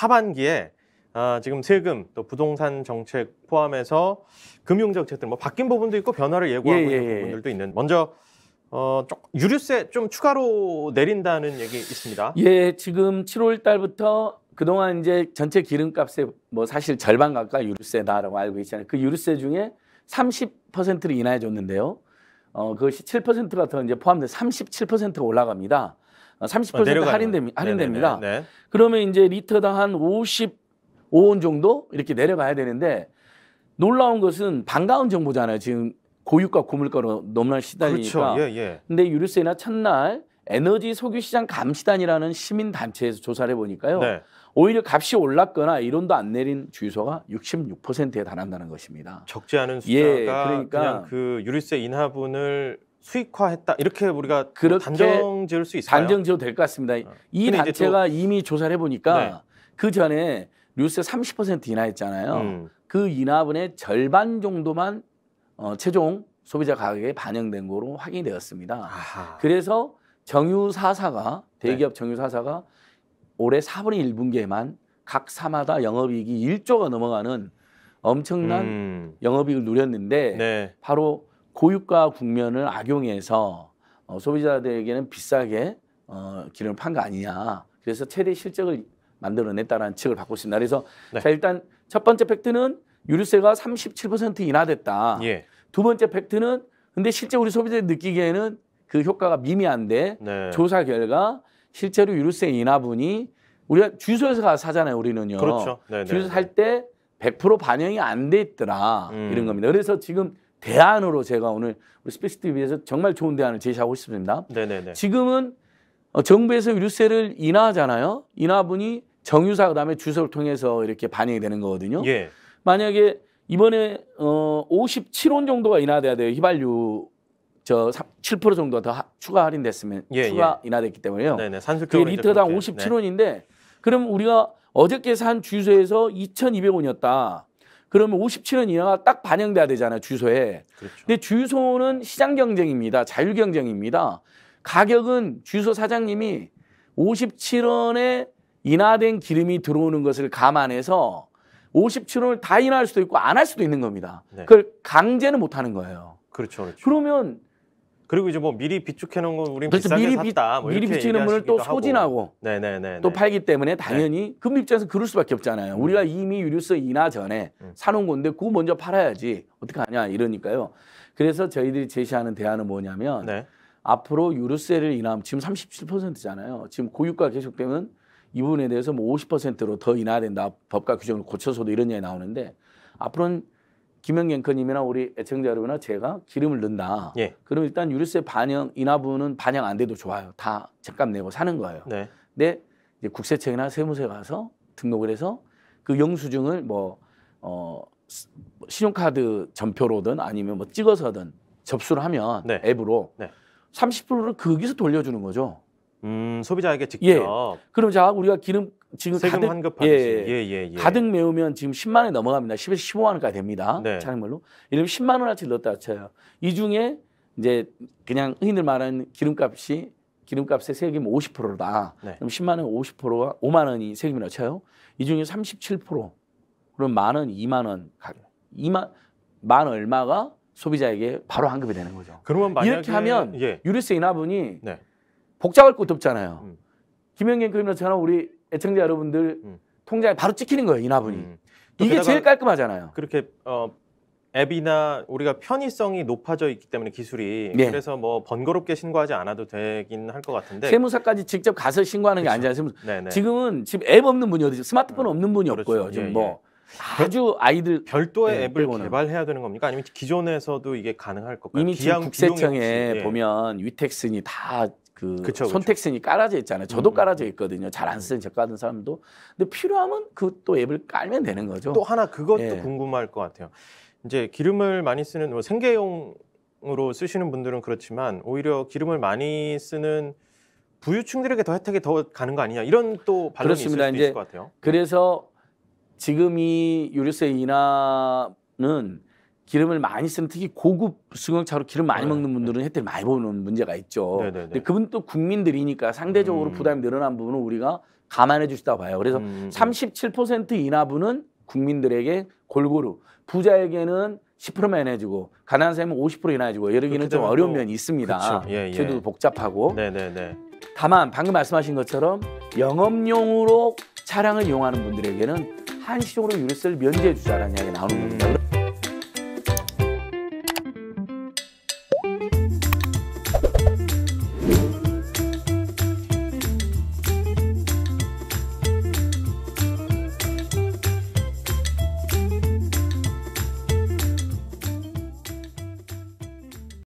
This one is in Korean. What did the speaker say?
하반기에 아, 지금 세금 또 부동산 정책 포함해서 금융 정책들 뭐 바뀐 부분도 있고 변화를 예고하고 예, 예 있는 예, 예. 부분들도 있는 먼저 어, 유류세 좀 추가로 내린다는 얘기 있습니다. 예, 지금 7월 달부터 그동안 이제 전체 기름값에뭐 사실 절반 가까이 유류세다라고 알고 있잖아요. 그 유류세 중에 30%를 인하해 줬는데요. 어, 그것이 7%가 더 이제 포함돼서 37%가 올라갑니다. 30% 어, 할인됩 할인됩니다. 네 그러면 이제 리터당 한 55원 정도 이렇게 내려가야 되는데 놀라운 것은 반가운 정보잖아요. 지금 고유가 고물가로 너무나 시달리니까. 그렇죠. 예, 예. 근데 유류세나 첫날 에너지 소규 시장 감시단이라는 시민 단체에서 조사를 해 보니까요. 네. 오히려 값이 올랐거나 이론도 안 내린 주유소가 66%에 달한다는 것입니다. 적지 않은 예, 숫자가 예, 그러니까 그냥 그 유류세 인하분을 수익화했다 이렇게 우리가 그렇게 단정 지을 수 있어요. 단정 지어도 될 것 같습니다. 이 어. 단체가 이미 조사를 해보니까 네. 그 전에 뉴스에 30% 인하했잖아요. 음. 그 인하분의 절반 정도만 어, 최종 소비자 가격에 반영된 거로 확인되었습니다. 아하. 그래서 정유 사사가 네. 대기업 네. 정유 사사가 올해 4분의 1분기에만 각 사마다 영업이익이 1조가 넘어가는 엄청난 음. 영업이익을 누렸는데 네. 바로 고유가 국면을 악용해서 어, 소비자들에게는 비싸게 어, 기름을 판 거 아니냐. 그래서 최대 실적을 만들어냈다라는 측을 받고 있습니다. 그래서 네. 자 일단 첫 번째 팩트는 유류세가 37% 인하됐다. 예. 두 번째 팩트는 근데 실제 우리 소비자들이 느끼기에는 그 효과가 미미한데 네. 조사 결과 실제로 유류세 인하분이 우리가 주유소에서 가서 사잖아요. 우리는요. 그렇죠. 주유소 살 때 100% 반영이 안 돼 있더라 음. 이런 겁니다. 그래서 지금 대안으로 제가 오늘 우리 스페이스 TV에서 정말 좋은 대안을 제시하고 싶습니다. 네네네. 지금은 어, 정부에서 유류세를 인하하잖아요. 인하분이 정유사 그다음에 주소를 통해서 이렇게 반영이 되는 거거든요. 예. 만약에 이번에 어 57원 정도가 인하돼야 돼요. 휘발유 저 7% 정도 가더 하, 추가 할인됐으면 예, 추가 예. 인하됐기 때문에요. 네네. 산술 그게 리터당 57원인데 네. 그럼 우리가 어저께 산 주유소에서 2,200원이었다. 그러면 57원 이하가 딱 반영돼야 되잖아요. 주소에 그렇죠. 근데 주소는 시장 경쟁입니다. 자율 경쟁입니다. 가격은 주소 사장님이 57원에 인하된 기름이 들어오는 것을 감안해서 57원을 다 인하할 수도 있고 안 할 수도 있는 겁니다. 네. 그걸 강제는 못 하는 거예요. 그렇죠, 그렇죠. 그러면 그리고 이제 뭐 미리 비축해 놓은 건 우린 그렇죠. 비싸게 미리 샀다. 뭐 미리 이렇게 비치는 분을 또 소진하고 네네네. 또 팔기 때문에 네. 당연히 금리 입장에서 그럴 수밖에 없잖아요. 음. 우리가 이미 유류세 인하 전에 음. 사놓은 건데 그거 먼저 팔아야지 어떻게 하냐 이러니까요. 그래서 저희들이 제시하는 대안은 뭐냐면 네. 앞으로 유류세를 인하하면 지금 37%잖아요. 지금 고유가 계속되면 이 부분에 대해서 뭐 50%로 더 인하된다. 법과 규정을 고쳐서도 이런 얘기 나오는데 앞으로는 김영경 큰님이나 우리 애청자 여러분이나 제가 기름을 넣는다. 예. 그럼 일단 유류세 반영 인하분은 반영 안 돼도 좋아요. 다 책값 내고 사는 거예요. 네. 근데 이제 국세청이나 세무서에 가서 등록을 해서 그 영수증을 뭐 어, 뭐 신용카드 전표로든 아니면 뭐 찍어서든 접수를 하면 네. 앱으로 네. 30%를 거기서 돌려주는 거죠. 음, 소비자에게 직접. 예. 그럼 자 우리가 기름 지금 세금 가득, 환급 받으시 예, 예, 예, 예, 예. 가득 메우면 지금 10만 원이 넘어갑니다. 10에서 15만 원까지 됩니다. 네. 차량별로. 예를 들면 10만 원어치 넣었다 쳐요. 이 중에 이제 그냥 흔히들 말하는 기름값이 기름값의 세금이 50%다. 네. 그럼 10만 원 50%가 5만 원이 세금이라 쳐요. 이 중에 37% 그럼 만 원, 2만 원, 2만 만 얼마가 소비자에게 바로 환급이 되는 거죠. 그러면 만약에, 이렇게 하면 예. 유류세 인하분이 네. 복잡할 것도 없잖아요. 음. 김영경 그림님처럼 우리 애청자 여러분들 음. 통장에 바로 찍히는 거예요 인화분이 음. 이게 제일 깔끔하잖아요. 그렇게 어, 앱이나 우리가 편의성이 높아져 있기 때문에 기술이 네. 그래서 뭐 번거롭게 신고하지 않아도 되긴 할 것 같은데 세무사까지 직접 가서 신고하는 게 아니지 않습니까? 지금은 지금 앱 없는 분이 어디죠? 스마트폰 음. 없는 분이 그렇죠. 없고요. 예, 지금 예, 뭐 예. 아주 아이들 별도의 네, 앱을 보는. 개발해야 되는 겁니까? 아니면 기존에서도 이게 가능할 것같아요 이미 지금 국세청에 예. 보면 위텍슨이 다그 그쵸, 선택선이 그쵸. 깔아져 있잖아요. 저도 음. 음 깔아져 음. 있거든요. 잘 안 쓰는 제가 하 사람도. 근데 필요하면 그 또 앱을 깔면 되는 거죠. 또 하나 그것도 예. 궁금할 것 같아요. 이제 기름을 많이 쓰는 뭐 생계용으로 쓰시는 분들은 그렇지만 오히려 기름을 많이 쓰는 부유층들에게 더 혜택이 더 가는 거 아니냐 이런 또 반론이 그렇습니다. 있을 수 있을 것 같아요. 그래서 지금 이 유류세 인하는 기름을 많이 쓰는 특히 고급 승용차로 기름 많이 네. 먹는 네. 분들은 혜택 많이 보는 문제가 있죠. 네, 네, 근데 네. 그분 또 국민들이니까 상대적으로 음. 부담이 늘어난 부분은 우리가 감안해 주시다 봐요. 그래서 음. 37% 음, 음. 인하분은 국민들에게 골고루 부자에게는 10%만 해주고 가난한 사람은 50% 인하해주고 이러기는좀 어려운 면이 있습니다. 그렇죠. 예, 예. 제도도 복잡하고. 네네네. 네, 다만 방금 말씀하신 것처럼 영업용으로 차량을 이용하는 분들에게는 한시적으로 유류세를 면제해 주자라는 이야기 가 나오는 겁니다.